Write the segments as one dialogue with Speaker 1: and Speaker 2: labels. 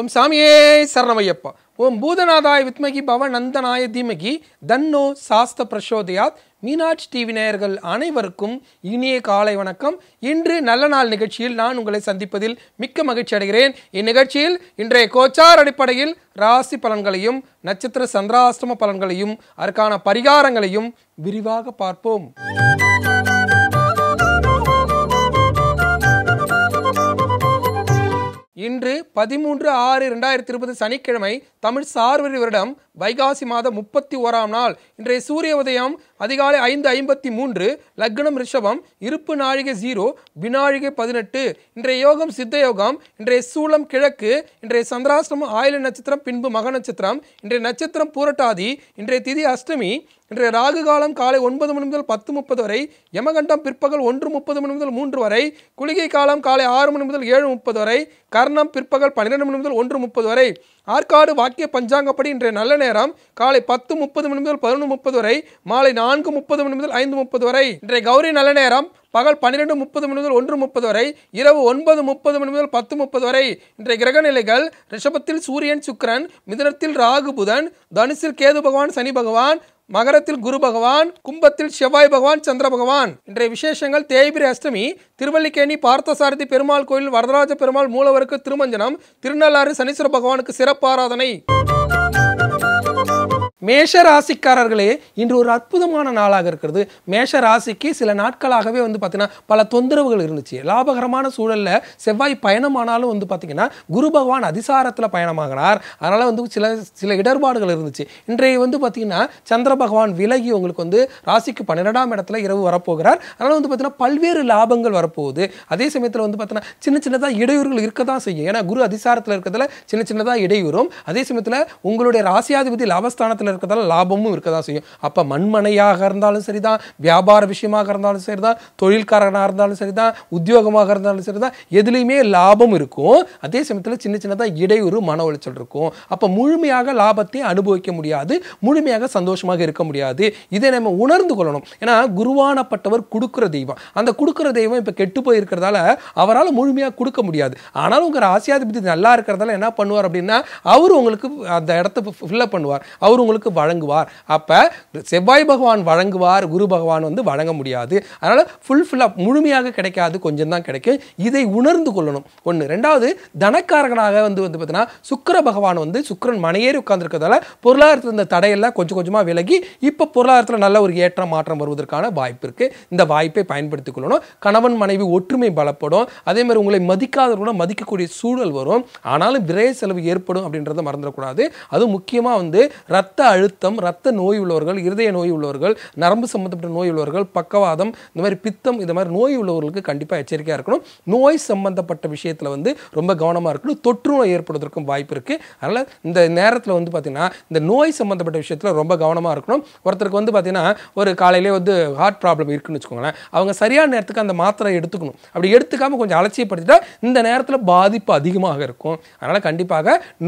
Speaker 1: ஓம் சாமியே சரணமையப்பா ஓம் பூதநாதாய் வித்மகி பவ நந்தனாய தீமகி தன்னோ சாஸ்த பிரசோதயாத் மீனாட்சி டிவி நேயர்கள் அனைவருக்கும் இனிய காலை வணக்கம் இன்று நல்ல நாள் நிகழ்ச்சியில் நான் உங்களை சந்திப்பதில் மிக்க மகிழ்ச்சி அடைகிறேன் இந்நிகழ்ச்சியில் இன்றைய கோச்சார் அடிப்படையில் ராசி பலன்களையும் நட்சத்திர சந்திராஷ்டம பலன்களையும் அதற்கான பரிகாரங்களையும் விரிவாக பார்ப்போம் இன்று பதிமூன்று ஆறு ரெண்டாயிரத்தி இருபது சனிக்கிழமை தமிழ் சார்வரி வருடம் வைகாசி மாதம் முப்பத்தி ஓராம் நாள் இன்றைய சூரிய உதயம் அதிகாலை ஐந்து ஐம்பத்தி மூன்று லக்னம் ரிஷபம் இருப்பு நாழிகை ஜீரோ வினாழிகை பதினெட்டு இன்றைய யோகம் சித்த யோகம் இன்றைய சூளம் கிழக்கு இன்றைய சந்திராசிரமம் ஆயில நட்சத்திரம் பின்பு மக நட்சத்திரம் இன்றைய நட்சத்திரம் பூரட்டாதி இன்றைய திதி அஷ்டமி இன்றைய ராகு காலம் காலை ஒன்பது மணி முதல் பத்து முப்பது வரை யமகண்டம் பிற்பகல் ஒன்று முப்பது மணி முதல் மூன்று வரை குளிகை காலம் காலை ஆறு மணி முதல் ஏழு முப்பது வரை கர்ணம் பிற்பகல் பன்னிரெண்டு மணி முதல் ஒன்று முப்பது வரை ஆற்காடு வாக்கிய பஞ்சாங்கப்படி இன்றைய நல்ல நேரம் காலை பத்து முப்பது மணி முதல் பதினொன்று முப்பது வரை மாலை நான்கு முப்பது மணி முதல் ஐந்து முப்பது வரை இன்றைய கௌரி நல்ல நேரம் பகல் பன்னிரெண்டு முப்பது மணி முதல் ஒன்று முப்பது வரை இரவு ஒன்பது முப்பது மணி முதல் பத்து முப்பது வரை இன்றைய கிரக நிலைகள் ரிஷபத்தில் சூரியன் சுக்கரன் மிதனத்தில் ராகு புதன் தனுசில் கேது பகவான் சனி பகவான் மகரத்தில் குரு பகவான் கும்பத்தில் செவ்வாய் பகவான் சந்திர பகவான் இன்றைய விசேஷங்கள் தேய்பிரி அஷ்டமி திருவல்லிக்கேணி பார்த்தசாரதி பெருமாள் கோயில் வரதராஜ பெருமாள் மூலவருக்கு திருமஞ்சனம் திருநள்ளாறு சனீஸ்வர பகவானுக்கு சிறப்பாராதனை மேஷ ராசிக்காரர்களே இன்று ஒரு அற்புதமான நாளாக இருக்கிறது மேஷ ராசிக்கு சில நாட்களாகவே வந்து பார்த்திங்கன்னா பல தொந்தரவுகள் இருந்துச்சு லாபகரமான சூழலில் செவ்வாய் பயணமானாலும் வந்து பார்த்திங்கன்னா குரு பகவான் அதிசாரத்தில் பயணமாகினார் அதனால் வந்து சில சில இடர்பாடுகள் இருந்துச்சு இன்றைய வந்து பார்த்திங்கன்னா சந்திர பகவான் விலகி உங்களுக்கு வந்து ராசிக்கு பன்னிரெண்டாம் இடத்துல இரவு வரப்போகிறார் அதனால் வந்து பார்த்திங்கன்னா பல்வேறு லாபங்கள் வரப்போகுது அதே சமயத்தில் வந்து பார்த்திங்கன்னா சின்ன சின்னதாக இடையூறுகள் இருக்க தான் செய்யும் ஏன்னா குரு அதிசாரத்தில் இருக்கிறதுல சின்ன சின்னதாக இடையூறும் அதே சமயத்தில் உங்களுடைய ராசியாதிபதி லாபஸ்தானத்தில் இருக்கிறதால லாபமும் இருக்க தான் செய்யும் அப்போ மண்மனையாக இருந்தாலும் சரி தான் வியாபார விஷயமாக இருந்தாலும் சரி தான் தொழில்காரனாக இருந்தாலும் சரி தான் உத்தியோகமாக இருந்தாலும் சரி தான் எதுலேயுமே லாபம் இருக்கும் அதே சமயத்தில் சின்ன சின்னதாக இடையூறு மன உளைச்சல் இருக்கும் அப்போ முழுமையாக லாபத்தை அனுபவிக்க முடியாது முழுமையாக சந்தோஷமாக இருக்க முடியாது இதை நம்ம உணர்ந்து கொள்ளணும் ஏன்னா குருவானப்பட்டவர் கொடுக்குற தெய்வம் அந்த கொடுக்குற தெய்வம் இப்போ கெட்டு போயிருக்கிறதால அவரால் முழுமையாக கொடுக்க முடியாது ஆனாலும் உங்கள் ஆசியாதிபதி நல்லா இருக்கிறதால என்ன பண்ணுவார் அப்படின்னா அவர் உங்களுக்கு அந்த இடத்த ஃபில்லப் பண்ணுவார் அவர் உங்களுக்கு நமக்கு வழங்குவார் அப்போ செவ்வாய் பகவான் வழங்குவார் குரு பகவான் வந்து வழங்க முடியாது அதனால் ஃபுல்ஃபில்லாக முழுமையாக கிடைக்காது கொஞ்சம் தான் கிடைக்கும் இதை உணர்ந்து கொள்ளணும் ஒன்று ரெண்டாவது தனக்காரகனாக வந்து வந்து பார்த்தீங்கன்னா சுக்கர பகவான் வந்து சுக்கரன் மனையேறி உட்கார்ந்துருக்கிறதால பொருளாதாரத்தில் இந்த தடையெல்லாம் கொஞ்சம் கொஞ்சமாக விலகி இப்போ பொருளாதாரத்தில் நல்ல ஒரு ஏற்றம் மாற்றம் வருவதற்கான வாய்ப்பு இருக்குது இந்த வாய்ப்பை பயன்படுத்திக் கொள்ளணும் கணவன் மனைவி ஒற்றுமை பலப்படும் அதே மாதிரி உங்களை மதிக்காதவர்களோட மதிக்கக்கூடிய சூழல் வரும் ஆனாலும் விரைய செலவு ஏற்படும் அப்படின்றத மறந்துடக்கூடாது அதுவும் முக்கியமாக வந்து ரத்த அழுத்தம் ரத்த நோய் உள்ளவர்கள் இருதய நோய் உள்ளவர்கள் நரம்பு சம்மந்தப்பட்ட நோய் உள்ளவர்கள் பக்கவாதம் இந்த மாதிரி பித்தம் இந்த மாதிரி நோய் உள்ளவர்களுக்கு கண்டிப்பாக எச்சரிக்கையாக இருக்கணும் நோய் சம்மந்தப்பட்ட விஷயத்தில் வந்து ரொம்ப கவனமாக இருக்கணும் தொற்று நோய் ஏற்படுவதற்கும் வாய்ப்பு இருக்குது அதனால் இந்த நேரத்தில் வந்து பார்த்திங்கன்னா இந்த நோய் சம்மந்தப்பட்ட விஷயத்தில் ரொம்ப கவனமாக இருக்கணும் ஒருத்தருக்கு வந்து பார்த்திங்கன்னா ஒரு காலையிலே வந்து ஹார்ட் ப்ராப்ளம் இருக்குன்னு வச்சுக்கோங்களேன் அவங்க சரியான நேரத்துக்கு அந்த மாத்திரை எடுத்துக்கணும் அப்படி எடுத்துக்காமல் கொஞ்சம் அலட்சியப்படுத்திட்டால் இந்த நேரத்தில் பாதிப்பு அதிகமாக இருக்கும் அதனால் கண்டிப்பாக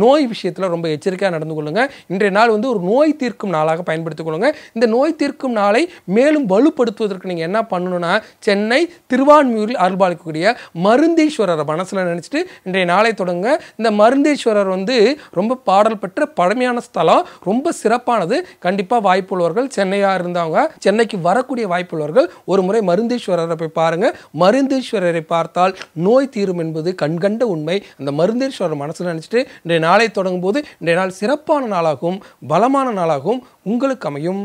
Speaker 1: நோய் விஷயத்தில் ரொம்ப எச்சரிக்கையாக நடந்து கொள்ளுங்கள் இன்றைய நாள் வந்து ஒரு நோய் நோய் தீர்க்கும் நாளாக பயன்படுத்திக் கொள்ளுங்க இந்த நோய் தீர்க்கும் நாளை மேலும் வலுப்படுத்துவதற்கு நீங்கள் என்ன பண்ணணும்னா சென்னை திருவான்மியூரில் அருள்பாலிக்கக்கூடிய மருந்தீஸ்வரரை மனசில் நினச்சிட்டு இன்றைய நாளை தொடங்க இந்த மருந்தீஸ்வரர் வந்து ரொம்ப பாடல் பெற்ற பழமையான ஸ்தலம் ரொம்ப சிறப்பானது கண்டிப்பாக வாய்ப்புள்ளவர்கள் சென்னையாக இருந்தவங்க சென்னைக்கு வரக்கூடிய வாய்ப்புள்ளவர்கள் ஒரு முறை மருந்தீஸ்வரரை போய் பாருங்கள் மருந்தீஸ்வரரை பார்த்தால் நோய் தீரும் என்பது கண்கண்ட உண்மை அந்த மருந்தீஸ்வரர் மனசில் நினச்சிட்டு இன்றைய நாளை தொடங்கும் போது இன்றைய நாள் சிறப்பான நாளாகவும் பலமான சுகமான நாளாகவும் உங்களுக்கு அமையும்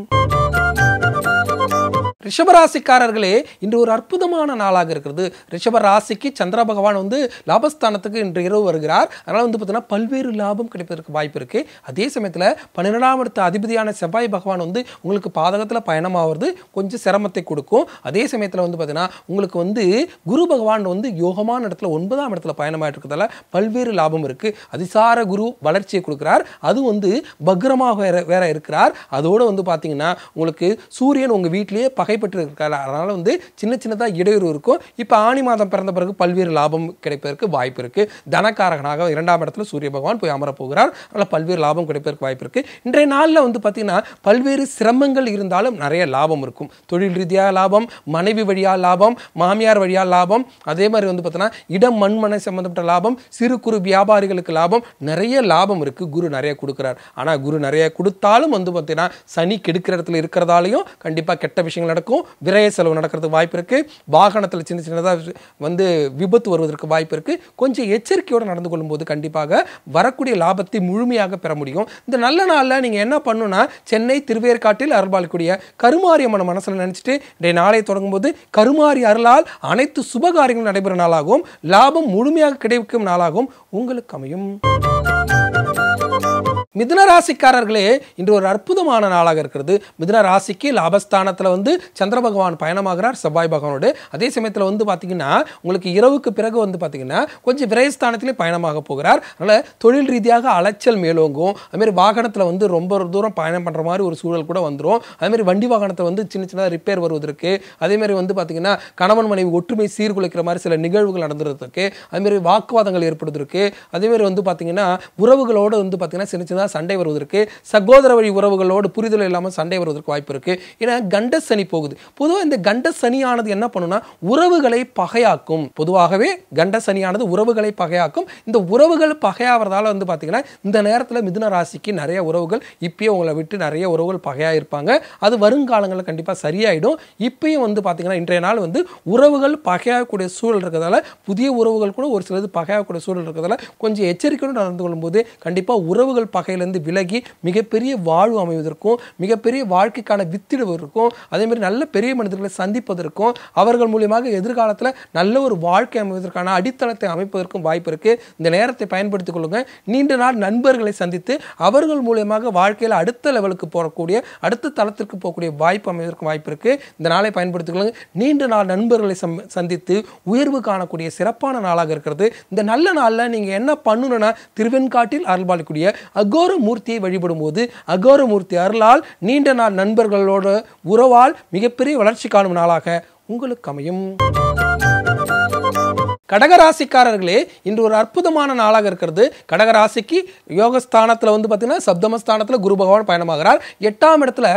Speaker 1: ரிஷபராசிக்காரர்களே இன்று ஒரு அற்புதமான நாளாக இருக்கிறது ரிஷபராசிக்கு சந்திர பகவான் வந்து லாபஸ்தானத்துக்கு இன்று இரவு வருகிறார் அதனால் வந்து பார்த்தீங்கன்னா பல்வேறு லாபம் கிடைப்பதற்கு வாய்ப்பு இருக்குது அதே சமயத்தில் பன்னிரெண்டாம் இடத்த அதிபதியான செவ்வாய் பகவான் வந்து உங்களுக்கு பாதகத்தில் பயணமாகிறது கொஞ்சம் சிரமத்தை கொடுக்கும் அதே சமயத்தில் வந்து பார்த்தீங்கன்னா உங்களுக்கு வந்து குரு பகவான் வந்து யோகமான இடத்துல ஒன்பதாம் இடத்துல பயணமாக இருக்கிறதால பல்வேறு லாபம் இருக்குது அதிசார குரு வளர்ச்சியை கொடுக்குறார் அது வந்து பக்ரமாக வேற வேற இருக்கிறார் அதோடு வந்து பார்த்தீங்கன்னா உங்களுக்கு சூரியன் உங்கள் வீட்டிலேயே பகை கைப்பற்றிருக்காரு அதனால் வந்து சின்ன சின்னதாக இடையூறு இருக்கும் இப்போ ஆணி மாதம் பிறந்த பிறகு பல்வேறு லாபம் கிடைப்பதற்கு வாய்ப்பு இருக்குது தனக்காரகனாக இரண்டாம் இடத்துல சூரிய பகவான் போய் அமரப் போகிறார் அதனால் பல்வேறு லாபம் கிடைப்பதற்கு வாய்ப்பு இருக்குது இன்றைய நாளில் வந்து பார்த்திங்கன்னா பல்வேறு சிரமங்கள் இருந்தாலும் நிறைய லாபம் இருக்கும் தொழில் ரீதியாக லாபம் மனைவி வழியாக லாபம் மாமியார் வழியாக லாபம் அதே மாதிரி வந்து பார்த்தீங்கன்னா இடம் மண்மனை சம்மந்தப்பட்ட லாபம் சிறு குறு வியாபாரிகளுக்கு லாபம் நிறைய லாபம் இருக்குது குரு நிறைய கொடுக்குறார் ஆனால் குரு நிறைய கொடுத்தாலும் வந்து பார்த்தீங்கன்னா சனி கெடுக்கிற இடத்துல இருக்கிறதாலையும் கண்டிப்பாக கெட்ட விஷயங்கள் நடக்கும் நடக்கும் விரைய செலவு நடக்கிறதுக்கு வாய்ப்பு இருக்குது வாகனத்தில் சின்ன சின்னதாக வந்து விபத்து வருவதற்கு வாய்ப்பு இருக்குது கொஞ்சம் எச்சரிக்கையோடு நடந்து கொள்ளும்போது கண்டிப்பாக வரக்கூடிய லாபத்தை முழுமையாக பெற முடியும் இந்த நல்ல நாளில் நீங்கள் என்ன பண்ணுன்னா சென்னை திருவேற்காட்டில் அருள்பாலக்கூடிய கருமாரியம்மன் மனசில் நினச்சிட்டு இன்றைய நாளை தொடங்கும்போது கருமாரி அருளால் அனைத்து சுபகாரியங்களும் நடைபெறும் நாளாகவும் லாபம் முழுமையாக கிடைக்கும் நாளாகவும் உங்களுக்கு அமையும் மிதுன ராசிக்காரர்களே இன்று ஒரு அற்புதமான நாளாக இருக்கிறது மிதுன ராசிக்கு லாபஸ்தானத்தில் வந்து சந்திர பகவான் பயணமாகிறார் செவ்வாய் பகவானோடு அதே சமயத்தில் வந்து பார்த்தீங்கன்னா உங்களுக்கு இரவுக்கு பிறகு வந்து பார்த்தீங்கன்னா கொஞ்சம் விரயஸ்தானத்திலே பயணமாக போகிறார் அதனால் தொழில் ரீதியாக அலைச்சல் மேலோங்கும் அதுமாரி வாகனத்தில் வந்து ரொம்ப தூரம் பயணம் பண்ணுற மாதிரி ஒரு சூழல் கூட வந்துடும் அதேமாரி வண்டி வாகனத்தை வந்து சின்ன சின்னதாக ரிப்பேர் வருவதற்கு அதேமாதிரி வந்து பார்த்தீங்கன்னா கணவன் மனைவி ஒற்றுமை சீர்குலைக்கிற மாதிரி சில நிகழ்வுகள் நடந்துருக்கு அதுமாரி வாக்குவாதங்கள் ஏற்படுவதற்கு அதேமாரி வந்து பார்த்தீங்கன்னா உறவுகளோடு வந்து பார்த்தீங்கன்னா சின்ன சின்ன தான் சண்டை வருவதற்கு சகோதர வழி உறவுகளோடு புரிதல் இல்லாமல் சண்டை வருவதற்கு வாய்ப்பு இருக்கு ஏன்னா கண்ட சனி போகுது பொதுவாக இந்த கண்ட சனியானது என்ன பண்ணுனா உறவுகளை பகையாக்கும் பொதுவாகவே கண்ட சனியானது உறவுகளை பகையாக்கும் இந்த உறவுகள் பகையாகிறதால வந்து பார்த்தீங்கன்னா இந்த நேரத்தில் மிதுன ராசிக்கு நிறைய உறவுகள் இப்பயே உங்களை விட்டு நிறைய உறவுகள் பகையாக இருப்பாங்க அது வருங்காலங்களில் கண்டிப்பாக சரியாயிடும் இப்பயும் வந்து பார்த்தீங்கன்னா இன்றைய நாள் வந்து உறவுகள் பகையாகக்கூடிய சூழல் இருக்கிறதால புதிய உறவுகள் கூட ஒரு சிலது பகையாகக்கூடிய சூழல் இருக்கிறதால கொஞ்சம் எச்சரிக்கையோடு நடந்து கொள்ளும்போது கண்டிப்பாக உறவுகள் பகை வாழ்க்கையிலேருந்து விலகி மிகப்பெரிய வாழ்வு அமைவதற்கும் மிகப்பெரிய வாழ்க்கைக்கான வித்திடுவதற்கும் அதேமாதிரி நல்ல பெரிய மனிதர்களை சந்திப்பதற்கும் அவர்கள் மூலியமாக எதிர்காலத்தில் நல்ல ஒரு வாழ்க்கை அமைவதற்கான அடித்தளத்தை அமைப்பதற்கும் வாய்ப்பு இருக்குது இந்த நேரத்தை பயன்படுத்திக் கொள்ளுங்கள் நீண்ட நாள் நண்பர்களை சந்தித்து அவர்கள் மூலியமாக வாழ்க்கையில் அடுத்த லெவலுக்கு போகக்கூடிய அடுத்த தளத்திற்கு போகக்கூடிய வாய்ப்பு அமைவதற்கு வாய்ப்பு இருக்குது இந்த நாளை பயன்படுத்திக் கொள்ளுங்கள் நீண்ட நாள் நண்பர்களை சந்தித்து உயர்வு காணக்கூடிய சிறப்பான நாளாக இருக்கிறது இந்த நல்ல நாளில் நீங்கள் என்ன பண்ணணும்னா திருவெண்காட்டில் அருள்பாலிக்கூடிய அகோ அகோர மூர்த்தியை வழிபடும் போது அகோர மூர்த்தி அருளால் நீண்ட நாள் நண்பர்களோட உறவால் மிகப்பெரிய வளர்ச்சி காணும் நாளாக உங்களுக்கு அமையும் கடகராசிக்காரர்களே இன்று ஒரு அற்புதமான நாளாக இருக்கிறது கடகராசிக்கு யோகஸ்தானத்தில் வந்து பார்த்தீங்கன்னா சப்தமஸ்தானத்தில் குரு பகவான் பயணமாகிறார் எட்டாம் இடத்துல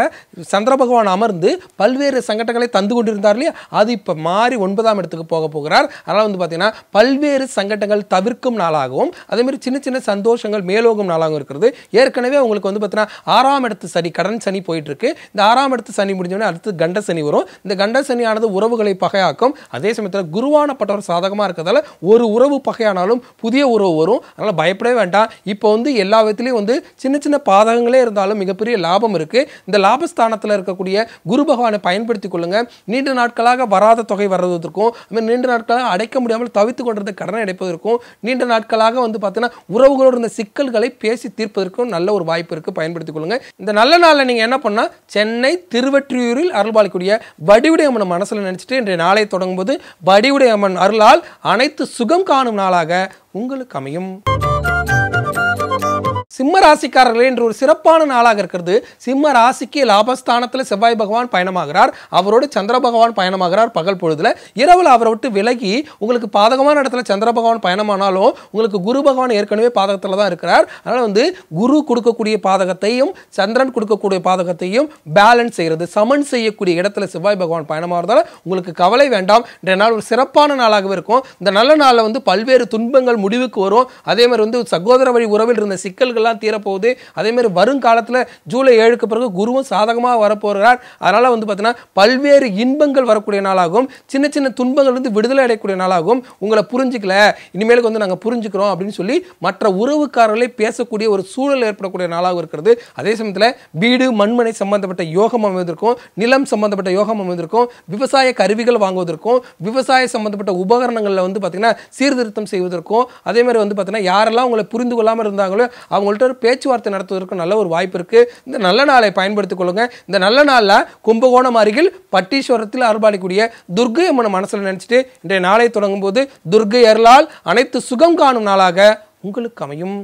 Speaker 1: சந்திர பகவான் அமர்ந்து பல்வேறு சங்கடங்களை தந்து கொண்டிருந்தார் இல்லையா அது இப்போ மாறி ஒன்பதாம் இடத்துக்கு போக போகிறார் அதனால் வந்து பார்த்தீங்கன்னா பல்வேறு சங்கடங்கள் தவிர்க்கும் நாளாகவும் அதேமாதிரி சின்ன சின்ன சந்தோஷங்கள் மேலோகும் நாளாகவும் இருக்கிறது ஏற்கனவே உங்களுக்கு வந்து பார்த்தீங்கன்னா ஆறாம் இடத்து சனி கடன் சனி போயிட்டுருக்கு இந்த ஆறாம் இடத்து சனி முடிஞ்சோடனே அடுத்து கண்ட சனி வரும் இந்த கண்ட சனியானது உறவுகளை பகையாக்கும் அதே சமயத்தில் குருவானப்பட்டவர் சாதகமாக இருக்கிறது இருக்கிறதால ஒரு உறவு பகையானாலும் புதிய உறவு வரும் அதனால் பயப்படவே வேண்டாம் இப்போ வந்து எல்லா விதத்துலேயும் வந்து சின்ன சின்ன பாதகங்களே இருந்தாலும் மிகப்பெரிய லாபம் இருக்குது இந்த லாபஸ்தானத்தில் இருக்கக்கூடிய குரு பகவானை பயன்படுத்தி கொள்ளுங்கள் நீண்ட நாட்களாக வராத தொகை வர்றதற்கும் அதுமாதிரி நீண்ட நாட்களாக அடைக்க முடியாமல் தவித்து கொண்டிருந்த கடனை அடைப்பதற்கும் நீண்ட நாட்களாக வந்து பார்த்தீங்கன்னா உறவுகளோடு இருந்த சிக்கல்களை பேசி தீர்ப்பதற்கும் நல்ல ஒரு வாய்ப்பு இருக்குது பயன்படுத்தி கொள்ளுங்கள் இந்த நல்ல நாளில் நீங்கள் என்ன பண்ணால் சென்னை திருவற்றியூரில் அருள்பாலிக்கூடிய வடிவுடைய மனசில் நினச்சிட்டு இன்றைய நாளை தொடங்கும்போது வடிவுடைய அம்மன் அருளால் அனைத்து சுகம் காணும் நாளாக உங்களுக்கு அமையும் சிம்ம ராசிக்காரர்களே என்று ஒரு சிறப்பான நாளாக இருக்கிறது சிம்ம ராசிக்கு லாபஸ்தானத்தில் செவ்வாய் பகவான் பயணமாகிறார் அவரோடு சந்திர பகவான் பயணமாகிறார் பகல் பொழுதுல இரவில் அவரை விட்டு விலகி உங்களுக்கு பாதகமான இடத்துல சந்திர பகவான் பயணமானாலும் உங்களுக்கு குரு பகவான் ஏற்கனவே பாதகத்தில் தான் இருக்கிறார் அதனால் வந்து குரு கொடுக்கக்கூடிய பாதகத்தையும் சந்திரன் கொடுக்கக்கூடிய பாதகத்தையும் பேலன்ஸ் செய்கிறது சமன் செய்யக்கூடிய இடத்துல செவ்வாய் பகவான் பயணமாகிறதால உங்களுக்கு கவலை வேண்டாம் இன்றைய நாள் ஒரு சிறப்பான நாளாகவே இருக்கும் இந்த நல்ல நாளில் வந்து பல்வேறு துன்பங்கள் முடிவுக்கு வரும் அதே மாதிரி வந்து சகோதர வழி உறவில் இருந்த சிக்கல்கள் பிரச்சனைகள்லாம் தீரப்போகுது அதேமாதிரி வருங்காலத்தில் ஜூலை ஏழுக்கு பிறகு குருவும் சாதகமாக வரப்போகிறார் அதனால் வந்து பார்த்தீங்கன்னா பல்வேறு இன்பங்கள் வரக்கூடிய நாளாகும் சின்ன சின்ன துன்பங்கள் வந்து விடுதலை அடையக்கூடிய நாளாகும் உங்களை புரிஞ்சிக்கல இனிமேலுக்கு வந்து நாங்கள் புரிஞ்சுக்கிறோம் அப்படின்னு சொல்லி மற்ற உறவுக்காரர்களை பேசக்கூடிய ஒரு சூழல் ஏற்படக்கூடிய நாளாகவும் இருக்கிறது அதே சமயத்தில் வீடு மண்மனை சம்பந்தப்பட்ட யோகம் அமைந்திருக்கும் நிலம் சம்பந்தப்பட்ட யோகம் அமைந்திருக்கும் விவசாய கருவிகள் வாங்குவதற்கும் விவசாய சம்பந்தப்பட்ட உபகரணங்களில் வந்து பார்த்தீங்கன்னா சீர்திருத்தம் செய்வதற்கும் அதே மாதிரி வந்து பார்த்தீங்கன்னா யாரெல்லாம் உங்களை புரிந்து கொள்ளாமல் இருந்தாங்களோ அவங்களோட சொல்லிட்டு ஒரு பேச்சுவார்த்தை நடத்துவதற்கு நல்ல ஒரு வாய்ப்பு இருக்கு இந்த நல்ல நாளை பயன்படுத்திக் கொள்ளுங்க இந்த நல்ல நாளில் கும்பகோணம் அருகில் பட்டீஸ்வரத்தில் அருபாளிக்கூடிய துர்கை அம்மனை மனசில் நினைச்சிட்டு இன்றைய நாளை தொடங்கும் போது துர்கை அருளால் அனைத்து சுகம் காணும் நாளாக உங்களுக்கு அமையும்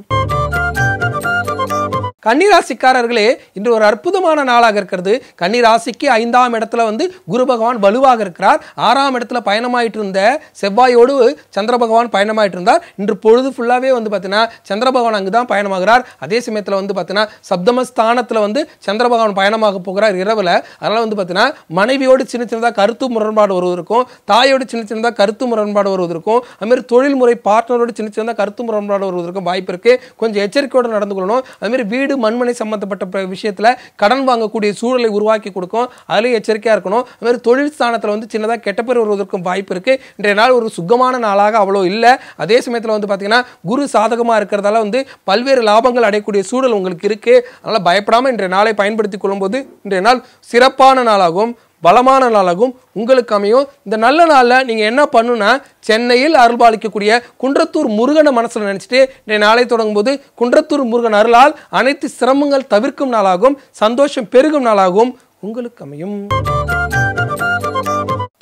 Speaker 1: கன்னிராசிக்காரர்களே இன்று ஒரு அற்புதமான நாளாக இருக்கிறது கன்னிராசிக்கு ஐந்தாம் இடத்துல வந்து குரு பகவான் வலுவாக இருக்கிறார் ஆறாம் இடத்துல பயணமாயிட்டு இருந்த செவ்வாயோடு சந்திர பகவான் பயணமாயிட்டு இருந்தார் இன்று பொழுது ஃபுல்லாகவே வந்து பார்த்தீங்கன்னா சந்திர பகவான் அங்கு தான் பயணமாகிறார் அதே சமயத்தில் வந்து பார்த்தீங்கன்னா சப்தமஸ்தானத்தில் வந்து சந்திர பகவான் பயணமாக போகிறார் இரவில் அதனால் வந்து பார்த்தீங்கன்னா மனைவியோடு சின்ன சின்னதாக கருத்து முரண்பாடு வருவதற்கும் தாயோடு சின்ன சின்னதாக கருத்து முரண்பாடு வருவதற்கும் அதுமாரி தொழில்முறை பார்ட்னரோடு சின்ன சின்னதாக கருத்து முரண்பாடு வருவதற்கும் வாய்ப்பு இருக்குது கொஞ்சம் எச்சரிக்கையோடு நடந்து கொள்ளணும் அதுமாரி வீடு வீடு மண்மனை சம்மந்தப்பட்ட விஷயத்தில் கடன் வாங்கக்கூடிய சூழலை உருவாக்கி கொடுக்கும் அதில் எச்சரிக்கையாக இருக்கணும் அது மாதிரி தொழில் ஸ்தானத்தில் வந்து சின்னதாக கெட்ட பேர் வருவதற்கும் வாய்ப்பு இருக்குது இன்றைய நாள் ஒரு சுகமான நாளாக அவ்வளோ இல்லை அதே சமயத்தில் வந்து பார்த்திங்கன்னா குரு சாதகமாக இருக்கிறதால வந்து பல்வேறு லாபங்கள் அடையக்கூடிய சூழல் உங்களுக்கு இருக்குது அதனால் பயப்படாமல் இன்றைய நாளை பயன்படுத்தி கொள்ளும்போது இன்றைய நாள் சிறப்பான நாளாகும் வளமான நாளாகும் உங்களுக்கு அமையும் இந்த நல்ல நாளில் நீங்கள் என்ன பண்ணுன்னா சென்னையில் அருள்பாலிக்கக்கூடிய குன்றத்தூர் முருகனை மனசில் நினச்சிட்டு இன்றைய நாளை தொடங்கும் போது குன்றத்தூர் முருகன் அருளால் அனைத்து சிரமங்கள் தவிர்க்கும் நாளாகும் சந்தோஷம் பெருகும் நாளாகவும் உங்களுக்கு அமையும்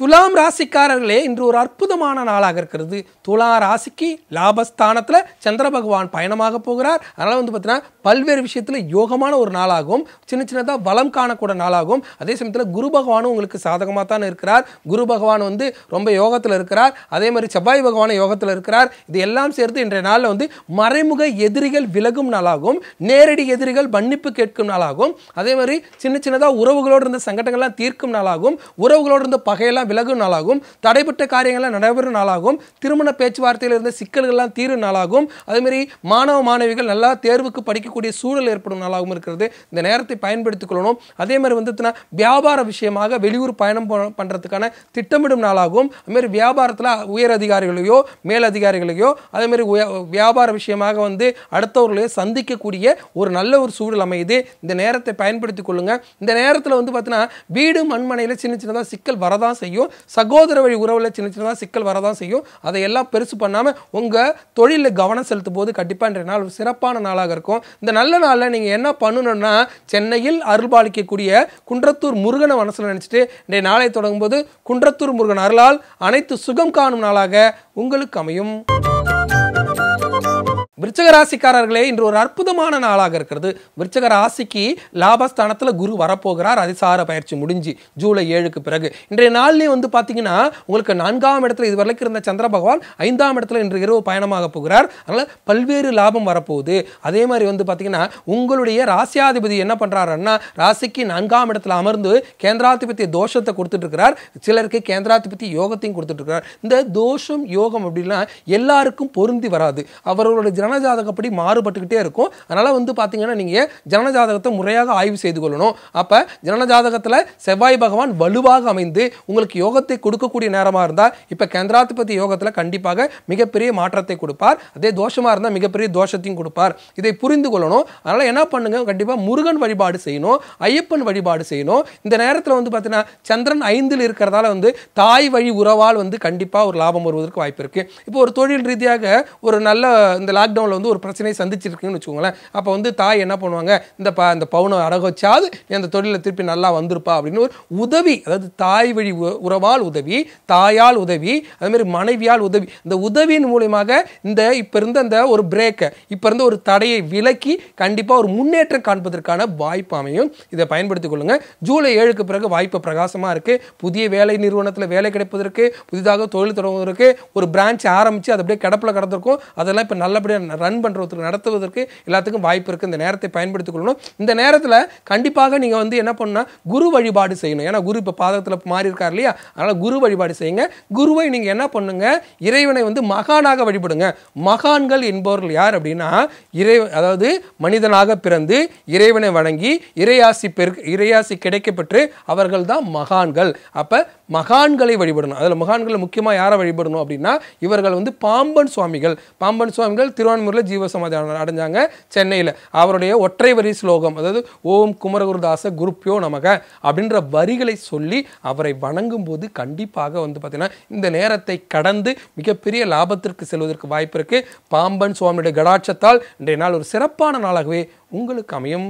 Speaker 1: துலாம் ராசிக்காரர்களே இன்று ஒரு அற்புதமான நாளாக இருக்கிறது துலா ராசிக்கு லாபஸ்தானத்தில் சந்திர பகவான் பயணமாக போகிறார் அதனால் வந்து பார்த்தீங்கன்னா பல்வேறு விஷயத்தில் யோகமான ஒரு நாளாகும் சின்ன சின்னதாக வளம் காணக்கூட நாளாகும் அதே சமயத்தில் குரு பகவானும் உங்களுக்கு சாதகமாக தான் இருக்கிறார் குரு பகவான் வந்து ரொம்ப யோகத்தில் இருக்கிறார் அதே மாதிரி செவ்வாய் பகவானும் யோகத்தில் இருக்கிறார் இது எல்லாம் சேர்த்து இன்றைய நாளில் வந்து மறைமுக எதிரிகள் விலகும் நாளாகும் நேரடி எதிரிகள் மன்னிப்பு கேட்கும் நாளாகும் அதே மாதிரி சின்ன சின்னதாக உறவுகளோடு இருந்த சங்கடங்கள்லாம் தீர்க்கும் நாளாகும் உறவுகளோடு இருந்த பகையெல்லாம் விலகும் நாளாகும் தடைபட்ட காரியங்கள்லாம் நடைபெறும் நாளாகும் திருமண பேச்சுவார்த்தையில் இருந்த சிக்கல்கள்லாம் தீரும் நாளாகும் அதேமாரி மாணவ மாணவிகள் நல்லா தேர்வுக்கு படிக்கக்கூடிய சூழல் ஏற்படும் நாளாகவும் இருக்கிறது இந்த நேரத்தை பயன்படுத்திக் கொள்ளணும் அதே மாதிரி வந்துட்டுனா வியாபார விஷயமாக வெளியூர் பயணம் பண்ணுறதுக்கான திட்டமிடும் நாளாகவும் அதுமாரி வியாபாரத்தில் உயர் அதிகாரிகளையோ மேல் அதிகாரிகளையோ அதேமாரி வியாபார விஷயமாக வந்து அடுத்தவர்களையோ சந்திக்கக்கூடிய ஒரு நல்ல ஒரு சூழல் அமையுது இந்த நேரத்தை பயன்படுத்திக் கொள்ளுங்கள் இந்த நேரத்தில் வந்து பார்த்தீங்கன்னா வீடு மண்மனையில் சின்ன சின்னதாக சிக்கல் வரதான் செய்யும் செய்யும் சகோதர வழி உறவில் சின்ன சின்னதாக சிக்கல் வரதான் செய்யும் அதையெல்லாம் பெருசு பண்ணாமல் உங்கள் தொழிலில் கவனம் செலுத்தும் போது கண்டிப்பாக இன்றைய நாள் ஒரு சிறப்பான நாளாக இருக்கும் இந்த நல்ல நாளில் நீங்கள் என்ன பண்ணணும்னா சென்னையில் அருள்பாலிக்கக்கூடிய குன்றத்தூர் முருகனை மனசில் நினச்சிட்டு இன்றைய நாளை தொடங்கும்போது குன்றத்தூர் முருகன் அருளால் அனைத்து சுகம் காணும் நாளாக உங்களுக்கு அமையும் விருச்சகராசிக்காரர்களே ராசிக்காரர்களே இன்று ஒரு அற்புதமான நாளாக இருக்கிறது விருச்சகராசிக்கு ராசிக்கு லாபஸ்தானத்தில் குரு வரப்போகிறார் அதிசார பயிற்சி முடிஞ்சு ஜூலை ஏழுக்கு பிறகு இன்றைய நாள்லேயும் வந்து பார்த்தீங்கன்னா உங்களுக்கு நான்காம் இடத்துல இது வரைக்கும் இருந்த சந்திர பகவான் ஐந்தாம் இடத்துல இன்று இரவு பயணமாக போகிறார் அதனால் பல்வேறு லாபம் வரப்போகுது அதே மாதிரி வந்து பார்த்தீங்கன்னா உங்களுடைய ராசியாதிபதி என்ன பண்ணுறாருன்னா ராசிக்கு நான்காம் இடத்துல அமர்ந்து கேந்திராதிபத்திய தோஷத்தை கொடுத்துட்டு இருக்கிறார் சிலருக்கு கேந்திராதிபத்தி யோகத்தையும் கொடுத்துட்டு இருக்கிறார் இந்த தோஷம் யோகம் அப்படின்னா எல்லாருக்கும் பொருந்தி வராது அவர்களுடைய ஜனஜாதகப்படி மாறுபட்டுக்கிட்டே இருக்கும் அதனால் வந்து பார்த்தீங்கன்னா நீங்கள் ஜனஜாதகத்தை முறையாக ஆய்வு செய்து கொள்ளணும் அப்போ ஜனஜாதகத்தில் செவ்வாய் பகவான் வலுவாக அமைந்து உங்களுக்கு யோகத்தை கொடுக்கக்கூடிய நேரமாக இருந்தால் இப்போ கேந்திராதிபதி யோகத்தில் கண்டிப்பாக மிகப்பெரிய மாற்றத்தை கொடுப்பார் அதே தோஷமாக இருந்தால் மிகப்பெரிய தோஷத்தையும் கொடுப்பார் இதை புரிந்து கொள்ளணும் அதனால் என்ன பண்ணுங்க கண்டிப்பாக முருகன் வழிபாடு செய்யணும் ஐயப்பன் வழிபாடு செய்யணும் இந்த நேரத்தில் வந்து பார்த்தீங்கன்னா சந்திரன் ஐந்தில் இருக்கிறதால வந்து தாய் வழி உறவால் வந்து கண்டிப்பாக ஒரு லாபம் வருவதற்கு வாய்ப்பு இருக்குது இப்போ ஒரு தொழில் ரீதியாக ஒரு நல்ல இந்த லாக்டவுன் லாக்டவுனில் வந்து ஒரு பிரச்சனையை சந்திச்சிருக்குன்னு வச்சுக்கோங்களேன் அப்போ வந்து தாய் என்ன பண்ணுவாங்க இந்த ப இந்த பவுனை அடக வச்சாது அந்த தொழிலில் திருப்பி நல்லா வந்திருப்பா அப்படின்னு ஒரு உதவி அதாவது தாய் வழி உறவால் உதவி தாயால் உதவி அதுமாதிரி மனைவியால் உதவி இந்த உதவியின் மூலியமாக இந்த இப்போ இருந்த அந்த ஒரு பிரேக்கை இப்போ இருந்த ஒரு தடையை விலக்கி கண்டிப்பாக ஒரு முன்னேற்றம் காண்பதற்கான வாய்ப்பு அமையும் இதை பயன்படுத்தி கொள்ளுங்கள் ஜூலை ஏழுக்கு பிறகு வாய்ப்பு பிரகாசமாக இருக்குது புதிய வேலை நிறுவனத்தில் வேலை கிடைப்பதற்கு புதிதாக தொழில் தொடங்குவதற்கு ஒரு பிரான்ச் ஆரம்பித்து அது அப்படியே கிடப்பில் கிடந்திருக்கும் அதெல்லாம் இப்போ நல்லபடியாக ரன் பண்ணுறதுக்கு நடத்துவதற்கு எல்லாத்துக்கும் வாய்ப்பு இருக்குது இந்த நேரத்தை பயன்படுத்திக் கொள்ளணும் இந்த நேரத்தில் கண்டிப்பாக நீங்கள் வந்து என்ன பண்ணால் குரு வழிபாடு செய்யணும் ஏன்னா குரு இப்போ பாதத்தில் மாறி இருக்கார் இல்லையா அதனால் குரு வழிபாடு செய்யுங்க குருவை நீங்கள் என்ன பண்ணுங்க இறைவனை வந்து மகானாக வழிபடுங்க மகான்கள் என்பவர்கள் யார் அப்படின்னா இறை அதாவது மனிதனாக பிறந்து இறைவனை வணங்கி இறையாசி பெரு இறையாசி கிடைக்கப்பெற்று அவர்கள் தான் மகான்கள் அப்போ மகான்களை வழிபடணும் அதில் மகான்களை முக்கியமாக யாரை வழிபடணும் அப்படின்னா இவர்கள் வந்து பாம்பன் சுவாமிகள் பாம்பன் சுவாமிகள் திருவண்ணா முதன்முறையில் ஜீவசமாதி அடைஞ்சாங்க சென்னையில் அவருடைய ஒற்றை வரி ஸ்லோகம் அதாவது ஓம் குமரகுருதாச குருப்பியோ நமக அப்படின்ற வரிகளை சொல்லி அவரை வணங்கும் போது கண்டிப்பாக வந்து பார்த்தீங்கன்னா இந்த நேரத்தை கடந்து மிகப்பெரிய லாபத்திற்கு செல்வதற்கு வாய்ப்பு இருக்கு பாம்பன் சுவாமியுடைய கடாட்சத்தால் இன்றைய நாள் ஒரு சிறப்பான நாளாகவே உங்களுக்கு அமையும்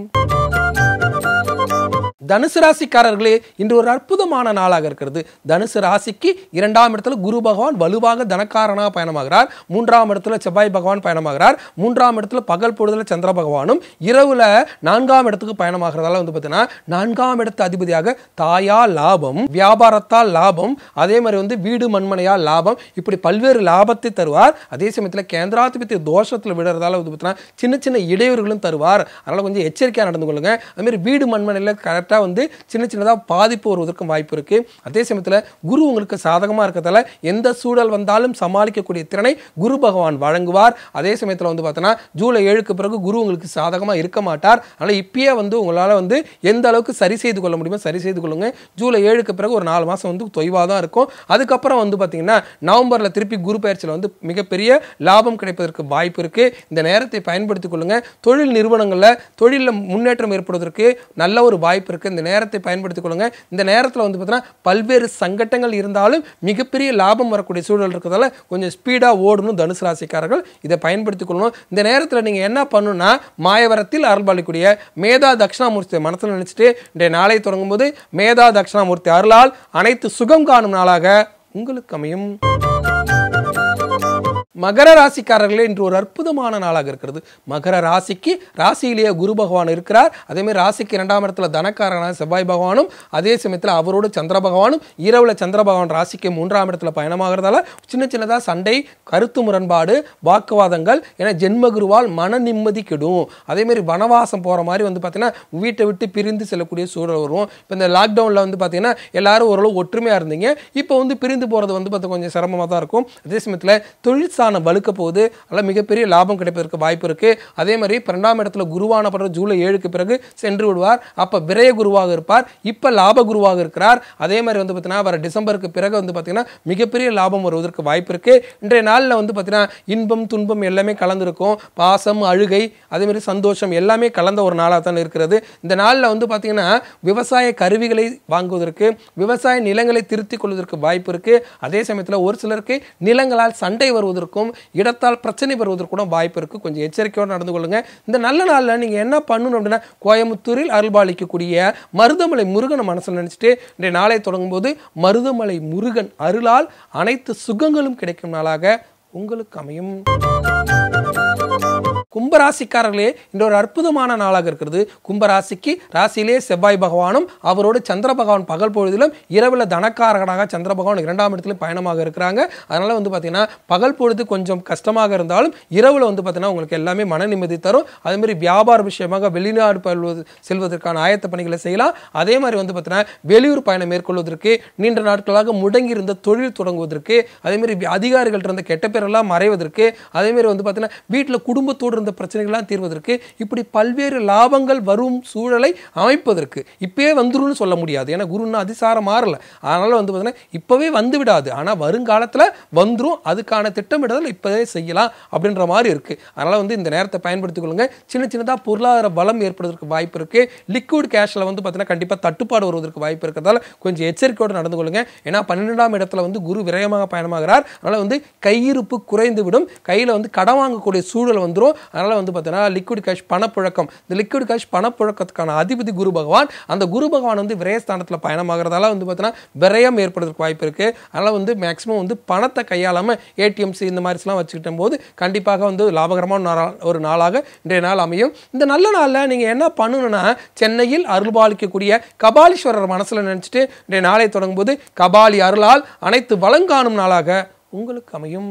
Speaker 1: தனுசு ராசிக்காரர்களே இன்று ஒரு அற்புதமான நாளாக இருக்கிறது தனுசு ராசிக்கு இரண்டாம் இடத்துல குரு பகவான் வலுவாக தனக்காரனாக பயணமாகிறார் மூன்றாம் இடத்துல செவ்வாய் பகவான் பயணமாகிறார் மூன்றாம் இடத்துல பகல் பொழுதில் சந்திர பகவானும் இரவில் நான்காம் இடத்துக்கு பயணமாகிறதால வந்து பார்த்தீங்கன்னா நான்காம் இடத்து அதிபதியாக தாயா லாபம் வியாபாரத்தால் லாபம் அதே மாதிரி வந்து வீடு மண்மனையா லாபம் இப்படி பல்வேறு லாபத்தை தருவார் அதே சமயத்தில் கேந்திராதிபத்திய தோஷத்தில் விடுறதால வந்து பார்த்தீங்கன்னா சின்ன சின்ன இடையூறுகளும் தருவார் அதனால் கொஞ்சம் எச்சரிக்கையாக நடந்து கொள்ளுங்க அதுமாரி வீடு மண்மனையில் கரெக்ட் இன்டேரக்டாக வந்து சின்ன சின்னதாக பாதிப்பு வருவதற்கும் வாய்ப்பு இருக்குது அதே சமயத்தில் குரு உங்களுக்கு சாதகமாக இருக்கிறதால எந்த சூழல் வந்தாலும் சமாளிக்கக்கூடிய திறனை குரு பகவான் வழங்குவார் அதே சமயத்தில் வந்து பார்த்தோன்னா ஜூலை ஏழுக்கு பிறகு குரு உங்களுக்கு சாதகமாக இருக்க மாட்டார் அதனால் இப்பயே வந்து உங்களால் வந்து எந்த அளவுக்கு சரி செய்து கொள்ள முடியுமோ சரி செய்து கொள்ளுங்க ஜூலை ஏழுக்கு பிறகு ஒரு நாலு மாதம் வந்து தொய்வாக தான் இருக்கும் அதுக்கப்புறம் வந்து பார்த்தீங்கன்னா நவம்பரில் திருப்பி குரு பயிற்சியில் வந்து மிகப்பெரிய லாபம் கிடைப்பதற்கு வாய்ப்பு இருக்குது இந்த நேரத்தை பயன்படுத்திக் கொள்ளுங்கள் தொழில் நிறுவனங்களில் தொழிலில் முன்னேற்றம் ஏற்படுவதற்கு நல்ல ஒரு வாய்ப்பு இருக்குது இருக்குது இந்த நேரத்தை பயன்படுத்திக் கொள்ளுங்கள் இந்த நேரத்தில் வந்து பார்த்தீங்கன்னா பல்வேறு சங்கட்டங்கள் இருந்தாலும் மிகப்பெரிய லாபம் வரக்கூடிய சூழல் இருக்கிறதால கொஞ்சம் ஸ்பீடாக ஓடணும் தனுசு ராசிக்காரர்கள் இதை பயன்படுத்தி கொள்ளணும் இந்த நேரத்தில் நீங்கள் என்ன பண்ணணும்னா மாயவரத்தில் அருள்பாலிக்கூடிய மேதா தட்சிணாமூர்த்தியை மனசில் நினச்சிட்டு இன்றைய நாளை தொடங்கும் போது மேதா தட்சிணாமூர்த்தி அருளால் அனைத்து சுகம் காணும் நாளாக உங்களுக்கு அமையும் மகர ராசிக்காரர்களே இன்று ஒரு அற்புதமான நாளாக இருக்கிறது மகர ராசிக்கு ராசியிலேயே குரு பகவான் இருக்கிறார் அதேமாதிரி ராசிக்கு இரண்டாம் இடத்துல தனக்காரனான செவ்வாய் பகவானும் அதே சமயத்தில் அவரோடு சந்திர பகவானும் இரவில் சந்திர பகவான் ராசிக்கு மூன்றாம் இடத்துல பயணமாகிறதால சின்ன சின்னதாக சண்டை கருத்து முரண்பாடு வாக்குவாதங்கள் ஏன்னா ஜென்ம குருவால் மன நிம்மதி கெடும் அதேமாரி வனவாசம் போகிற மாதிரி வந்து பார்த்திங்கன்னா வீட்டை விட்டு பிரிந்து செல்லக்கூடிய சூழல் வரும் இப்போ இந்த லாக்டவுனில் வந்து பார்த்தீங்கன்னா எல்லாரும் ஓரளவு ஒற்றுமையாக இருந்தீங்க இப்போ வந்து பிரிந்து போகிறது வந்து பார்த்து கொஞ்சம் சிரமமாக தான் இருக்கும் அதே சமயத்தில் தொழில் ப்ளஸ்ஸான வலுக்க போகுது அதில் மிகப்பெரிய லாபம் கிடைப்பதற்கு வாய்ப்பு இருக்குது அதே மாதிரி பன்னெண்டாம் இடத்துல குருவானப்படுற ஜூலை ஏழுக்கு பிறகு சென்று விடுவார் அப்போ விரய குருவாக இருப்பார் இப்போ லாப குருவாக இருக்கிறார் அதே மாதிரி வந்து பார்த்தீங்கன்னா வர டிசம்பருக்கு பிறகு வந்து பார்த்தீங்கன்னா மிகப்பெரிய லாபம் வருவதற்கு வாய்ப்பு இருக்குது இன்றைய நாளில் வந்து பார்த்தீங்கன்னா இன்பம் துன்பம் எல்லாமே கலந்துருக்கும் பாசம் அழுகை அதேமாதிரி சந்தோஷம் எல்லாமே கலந்த ஒரு நாளாக தான் இருக்கிறது இந்த நாளில் வந்து பார்த்தீங்கன்னா விவசாய கருவிகளை வாங்குவதற்கு விவசாய நிலங்களை திருத்திக் கொள்வதற்கு வாய்ப்பு இருக்குது அதே சமயத்தில் ஒரு சிலருக்கு நிலங்களால் சண்டை வருவதற்கு வருவதற்கும் இடத்தால் பிரச்சனை கூட வாய்ப்பு இருக்குது கொஞ்சம் எச்சரிக்கையோடு நடந்து கொள்ளுங்கள் இந்த நல்ல நாளில் நீங்கள் என்ன பண்ணணும் அப்படின்னா கோயம்புத்தூரில் அருள்பாலிக்கக்கூடிய மருதமலை முருகனை மனசில் நினச்சிட்டு இன்றைய நாளை தொடங்கும் போது மருதமலை முருகன் அருளால் அனைத்து சுகங்களும் கிடைக்கும் நாளாக உங்களுக்கு அமையும் கும்பராசிக்காரர்களே இன்று ஒரு அற்புதமான நாளாக இருக்கிறது கும்பராசிக்கு ராசியிலே செவ்வாய் பகவானும் அவரோடு சந்திர பகவான் பகல் பொழுதிலும் இரவில் தனக்காரகனாக சந்திர பகவான் இரண்டாம் இடத்துல பயணமாக இருக்கிறாங்க அதனால் வந்து பார்த்திங்கன்னா பகல் பொழுது கொஞ்சம் கஷ்டமாக இருந்தாலும் இரவில் வந்து பார்த்திங்கன்னா உங்களுக்கு எல்லாமே மன நிம்மதி தரும் அதேமாதிரி வியாபார விஷயமாக வெளிநாடு பல்வது செல்வதற்கான ஆயத்த பணிகளை செய்யலாம் அதே மாதிரி வந்து பார்த்தீங்கன்னா வெளியூர் பயணம் மேற்கொள்வதற்கு நீண்ட நாட்களாக முடங்கியிருந்த தொழில் தொடங்குவதற்கு அதேமாதிரி அதிகாரிகள் இருந்த கெட்ட பேரெல்லாம் மறைவதற்கு அதேமாரி வந்து பார்த்திங்கன்னா வீட்டில் குடும்பத்தோடு இருந்த பிரச்சனைகள்லாம் தீர்வதற்கு இப்படி பல்வேறு லாபங்கள் வரும் சூழலை அமைப்பதற்கு இப்பயே வந்துரும்னு சொல்ல முடியாது ஏன்னா குருன்னு அதிசாரம் மாறல அதனால் வந்து பார்த்தீங்கன்னா இப்போவே வந்து விடாது ஆனால் வருங்காலத்தில் வந்துடும் அதுக்கான திட்டமிடுதல் இப்போவே செய்யலாம் அப்படின்ற மாதிரி இருக்குது அதனால் வந்து இந்த நேரத்தை பயன்படுத்திக் கொள்ளுங்க சின்ன சின்னதாக பொருளாதார பலம் ஏற்படுவதற்கு வாய்ப்பு இருக்குது லிக்விட் கேஷில் வந்து பார்த்தீங்கன்னா கண்டிப்பாக தட்டுப்பாடு வருவதற்கு வாய்ப்பு இருக்கிறதால கொஞ்சம் எச்சரிக்கையோடு நடந்து கொள்ளுங்க ஏன்னா பன்னெண்டாம் இடத்துல வந்து குரு விரயமாக பயணமாகிறார் அதனால் வந்து கையிருப்பு குறைந்துவிடும் கையில் வந்து கடன் வாங்கக்கூடிய சூழல் வந்துடும் அதனால் வந்து பார்த்தீங்கன்னா லிக்விட் கேஷ் பணப்புழக்கம் இந்த லிக்விட் கேஷ் பணப்புழக்கத்துக்கான அதிபதி குரு பகவான் அந்த குரு பகவான் வந்து விரயஸ்தானத்தில் பயணமாகறதால வந்து பார்த்தீங்கன்னா விரயம் ஏற்படுறதுக்கு வாய்ப்பு இருக்குது அதனால் வந்து மேக்ஸிமம் வந்து பணத்தை கையாளாமல் ஏடிஎம்சி இந்த மாதிரிலாம் வச்சுக்கிட்ட போது கண்டிப்பாக வந்து லாபகரமான ஒரு நாளாக இன்றைய நாள் அமையும் இந்த நல்ல நாளில் நீங்கள் என்ன பண்ணணும்னா சென்னையில் அருள்பாலிக்கக்கூடிய கபாலீஸ்வரர் மனசில் நினச்சிட்டு இன்றைய நாளை தொடங்கும் போது கபாலி அருளால் அனைத்து வளங்காணும் நாளாக உங்களுக்கு அமையும்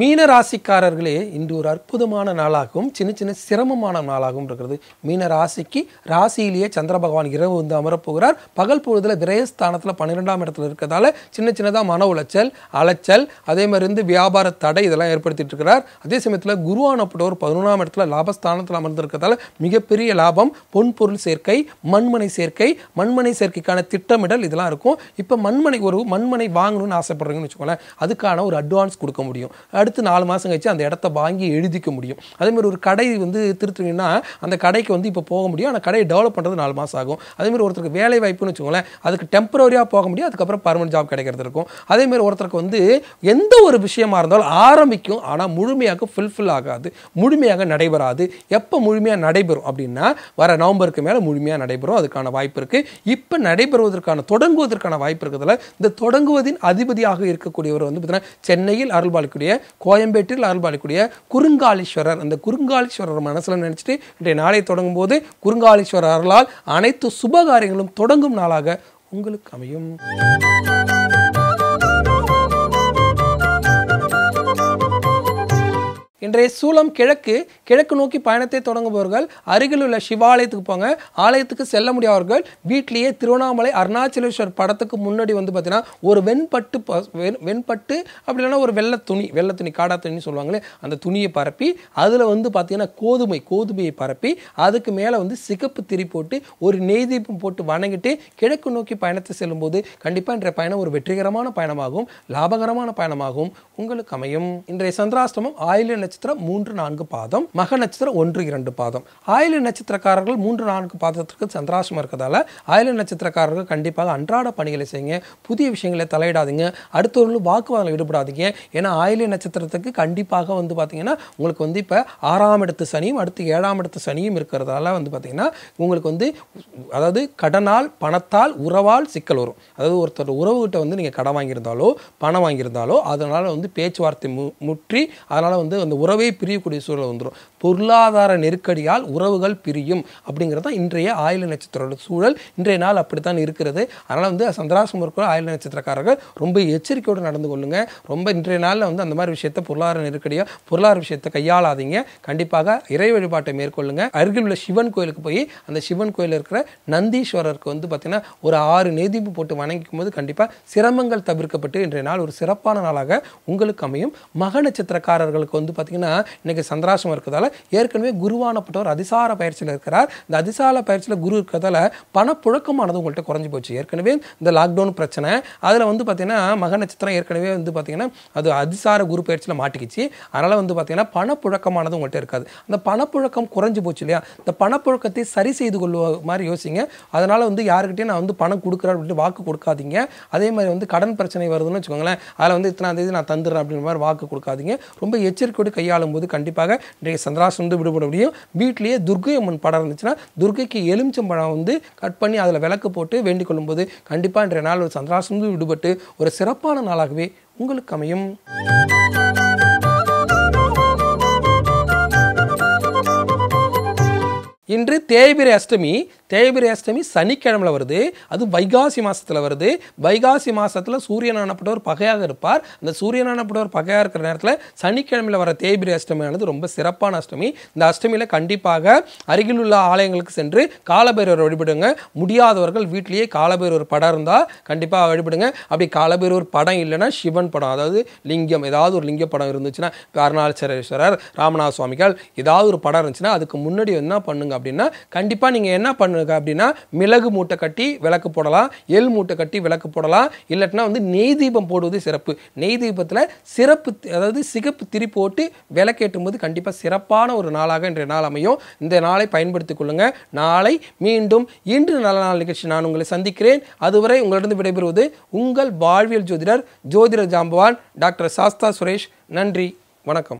Speaker 1: மீன ராசிக்காரர்களே இன்று ஒரு அற்புதமான நாளாகவும் சின்ன சின்ன சிரமமான நாளாகவும் இருக்கிறது மீன ராசிக்கு ராசியிலேயே சந்திர பகவான் இரவு வந்து அமரப்போகிறார் பகல் பொழுதில் விரயஸ்தானத்தில் பன்னிரெண்டாம் இடத்துல இருக்கிறதால சின்ன சின்னதாக மன உளைச்சல் அலைச்சல் அதே மாதிரி இருந்து வியாபார தடை இதெல்லாம் ஏற்படுத்திட்டு இருக்கிறார் அதே சமயத்தில் குருவானப்பட்டவர் பதினொன்றாம் இடத்துல லாபஸ்தானத்தில் அமர்ந்திருக்கிறதால மிகப்பெரிய லாபம் பொன் பொருள் சேர்க்கை மண்மனை சேர்க்கை மண்மனை சேர்க்கைக்கான திட்டமிடல் இதெல்லாம் இருக்கும் இப்போ மண்மனை ஒரு மண்மனை வாங்கணும்னு ஆசைப்படுறீங்கன்னு வச்சுக்கோங்களேன் அதுக்கான ஒரு அட்வான்ஸ் கொடுக்க முடியும் அடுத்து நாலு மாதம் கழிச்சு அந்த இடத்த வாங்கி எழுதிக்க முடியும் அதேமாதிரி ஒரு கடை வந்து திருத்துறீங்கன்னா அந்த கடைக்கு வந்து இப்போ போக முடியும் ஆனால் கடையை டெவலப் பண்ணுறது நாலு மாதம் ஆகும் அதேமாதிரி ஒருத்தருக்கு வேலை வாய்ப்புன்னு வச்சுக்கோங்களேன் அதுக்கு டெம்பரரியாக போக முடியும் அதுக்கப்புறம் பர்மனெண்ட் ஜாப் கிடைக்கிறது இருக்கும் அதேமாதிரி ஒருத்தருக்கு வந்து எந்த ஒரு விஷயமா இருந்தாலும் ஆரம்பிக்கும் ஆனால் முழுமையாக ஃபுல்ஃபில் ஆகாது முழுமையாக நடைபெறாது எப்போ முழுமையாக நடைபெறும் அப்படின்னா வர நவம்பருக்கு மேலே முழுமையாக நடைபெறும் அதுக்கான வாய்ப்பு இருக்குது இப்போ நடைபெறுவதற்கான தொடங்குவதற்கான வாய்ப்பு இருக்கிறதுல இந்த தொடங்குவதின் அதிபதியாக இருக்கக்கூடியவர் வந்து பார்த்தீங்கன்னா சென்னையில் அருள்பாலிக்கூடிய கோயம்பேட்டில் அருள்பாலிக்கூடிய குறுங்காலீஸ்வரர் அந்த குறுங்காலீஸ்வரர் மனசில் நினச்சிட்டு இன்றைய நாளை தொடங்கும் போது குறுங்காலீஸ்வரர் அருளால் அனைத்து சுபகாரியங்களும் தொடங்கும் நாளாக உங்களுக்கு அமையும் இன்றைய சூலம் கிழக்கு கிழக்கு நோக்கி பயணத்தை தொடங்குபவர்கள் அருகில் உள்ள சிவாலயத்துக்கு போங்க ஆலயத்துக்கு செல்ல முடியாதவர்கள் வீட்டிலேயே திருவண்ணாமலை அருணாச்சலேஸ்வர் படத்துக்கு முன்னாடி வந்து பார்த்தீங்கன்னா ஒரு வெண்பட்டு வெண்பட்டு அப்படி இல்லைன்னா ஒரு வெள்ளை துணி வெள்ளை துணி காடா துணி சொல்லுவாங்களே அந்த துணியை பரப்பி அதில் வந்து பார்த்தீங்கன்னா கோதுமை கோதுமையை பரப்பி அதுக்கு மேலே வந்து சிகப்பு திரி போட்டு ஒரு நெய் தீபம் போட்டு வணங்கிட்டு கிழக்கு நோக்கி பயணத்தை செல்லும்போது கண்டிப்பாக இன்றைய பயணம் ஒரு வெற்றிகரமான பயணமாகும் லாபகரமான பயணமாகும் உங்களுக்கு அமையும் இன்றைய சந்திராஷ்டமம் ஆயுள நட்சத்திரம் மூன்று நான்கு பாதம் மக நட்சத்திரம் ஒன்று இரண்டு பாதம் ஆயில நட்சத்திரக்காரர்கள் மூன்று நான்கு பாதத்திற்கு சந்திராசம் இருக்கிறதால ஆயில நட்சத்திரக்காரர்கள் கண்டிப்பாக அன்றாட பணிகளை செய்யுங்க புதிய விஷயங்களை தலையிடாதீங்க ஒரு வாக்குவாதம் ஈடுபடாதீங்க ஏன்னா ஆயில நட்சத்திரத்துக்கு கண்டிப்பாக வந்து பார்த்தீங்கன்னா உங்களுக்கு வந்து இப்போ ஆறாம் இடத்து சனியும் அடுத்து ஏழாம் இடத்து சனியும் இருக்கிறதால வந்து பார்த்தீங்கன்னா உங்களுக்கு வந்து அதாவது கடனால் பணத்தால் உறவால் சிக்கல் வரும் அதாவது ஒருத்தர் உறவுகிட்ட வந்து நீங்கள் கடன் வாங்கியிருந்தாலோ பணம் வாங்கியிருந்தாலோ அதனால் வந்து பேச்சுவார்த்தை மு முற்றி அதனால் வந்து அந்த உறவே பிரியக்கூடிய சூழல் வந்துடும் பொருளாதார நெருக்கடியால் உறவுகள் பிரியும் அப்படிங்கிறது தான் இன்றைய ஆயுள நட்சத்திரோட சூழல் இன்றைய நாள் அப்படித்தான் இருக்கிறது அதனால் வந்து இருக்கிற ஆயுள நட்சத்திரக்காரர்கள் ரொம்ப எச்சரிக்கையோடு நடந்து கொள்ளுங்கள் ரொம்ப இன்றைய நாளில் வந்து அந்த மாதிரி விஷயத்தை பொருளாதார நெருக்கடியாக பொருளாதார விஷயத்தை கையாளாதீங்க கண்டிப்பாக இறை வழிபாட்டை மேற்கொள்ளுங்க அருகில் உள்ள சிவன் கோயிலுக்கு போய் அந்த சிவன் கோயில் இருக்கிற நந்தீஸ்வரருக்கு வந்து பார்த்திங்கன்னா ஒரு ஆறு நெதிப்பு போட்டு வணங்கிக்கும் போது கண்டிப்பாக சிரமங்கள் தவிர்க்கப்பட்டு இன்றைய நாள் ஒரு சிறப்பான நாளாக உங்களுக்கு அமையும் மக நட்சத்திரக்காரர்களுக்கு வந்து பார்த்திங்கன்னா பார்த்தீங்கன்னா இன்றைக்கி சந்திராசம் இருக்கிறதால ஏற்கனவே குருவானப்பட்டவர் அதிசார பயிற்சியில் இருக்கிறார் இந்த அதிசார பயிற்சியில் குரு இருக்கிறதால பணப்புழக்கமானது உங்கள்கிட்ட குறைஞ்சி போச்சு ஏற்கனவே இந்த லாக்டவுன் பிரச்சனை அதில் வந்து பார்த்திங்கன்னா மக நட்சத்திரம் ஏற்கனவே வந்து பார்த்திங்கன்னா அது அதிசார குரு பயிற்சியில் மாட்டிக்கிச்சு அதனால் வந்து பார்த்திங்கன்னா பணப்புழக்கமானது உங்கள்கிட்ட இருக்காது அந்த பணப்புழக்கம் குறைஞ்சி போச்சு இல்லையா இந்த பணப்புழக்கத்தை சரி செய்து கொள்ளுவ மாதிரி யோசிங்க அதனால் வந்து யாருக்கிட்டையும் நான் வந்து பணம் கொடுக்குறேன் அப்படின்ட்டு வாக்கு கொடுக்காதீங்க அதே மாதிரி வந்து கடன் பிரச்சனை வருதுன்னு வச்சுக்கோங்களேன் அதில் வந்து இத்தனாந்தேதி நான் தந்துடுறேன் அப்படின்ற மாதிரி வாக்கு கொடுக்காதீங்க ரொம்ப எச்சரிக்கையோடு கையாளும் போது கண்டிப்பாக இன்றைக்கு சந்திராசம் வந்து விடுபட முடியும் வீட்டிலேயே துர்கை அம்மன் படம் இருந்துச்சுன்னா துர்கைக்கு எலுமிச்சம்பழம் வந்து கட் பண்ணி அதில் விளக்கு போட்டு வேண்டிக் கொள்ளும்போது கண்டிப்பாக இன்றைய நாள் ஒரு சந்திராசம் விடுபட்டு ஒரு சிறப்பான நாளாகவே உங்களுக்கு அமையும் இன்று தேய்பிரை அஷ்டமி தேய்பிரி அஷ்டமி சனிக்கிழமையில் வருது அது வைகாசி மாதத்தில் வருது வைகாசி மாதத்தில் சூரியன் ஆனப்பட்டவர் பகையாக இருப்பார் அந்த ஆனப்பட்டவர் பகையாக இருக்கிற நேரத்தில் சனிக்கிழமையில் வர தேய்பிரி அஷ்டமியானது ரொம்ப சிறப்பான அஷ்டமி இந்த அஷ்டமியில் கண்டிப்பாக அருகில் உள்ள ஆலயங்களுக்கு சென்று காலபைரவர் வழிபடுங்க முடியாதவர்கள் வீட்டிலேயே காலபைரவர் படம் இருந்தால் கண்டிப்பாக வழிபடுங்க அப்படி காலபைரவர் படம் இல்லைன்னா சிவன் படம் அதாவது லிங்கம் ஏதாவது ஒரு லிங்க படம் இருந்துச்சுன்னா அருணாச்சரேஸ்வரர் ராமநாத சுவாமிகள் ஏதாவது ஒரு படம் இருந்துச்சுன்னா அதுக்கு முன்னாடி என்ன பண்ணுங்க அப்படின்னா கண்டிப்பாக நீங்கள் என்ன பண்ணு இருக்கா அப்படின்னா மிளகு மூட்டை கட்டி விளக்கு போடலாம் எள் மூட்டை கட்டி விளக்கு போடலாம் இல்லட்டினா வந்து நெய் தீபம் போடுவது சிறப்பு நெய் தீபத்தில் சிறப்பு அதாவது சிகப்பு திரி போட்டு விளக்கேற்றும் போது கண்டிப்பாக சிறப்பான ஒரு நாளாக இன்றைய நாள் அமையும் இந்த நாளை பயன்படுத்திக் கொள்ளுங்கள் நாளை மீண்டும் இன்று நல்ல நாள் நிகழ்ச்சி நான் உங்களை சந்திக்கிறேன் அதுவரை உங்களிடம் விடைபெறுவது உங்கள் வாழ்வியல் ஜோதிடர் ஜோதிடர் ஜாம்பவான் டாக்டர் சாஸ்தா சுரேஷ் நன்றி வணக்கம்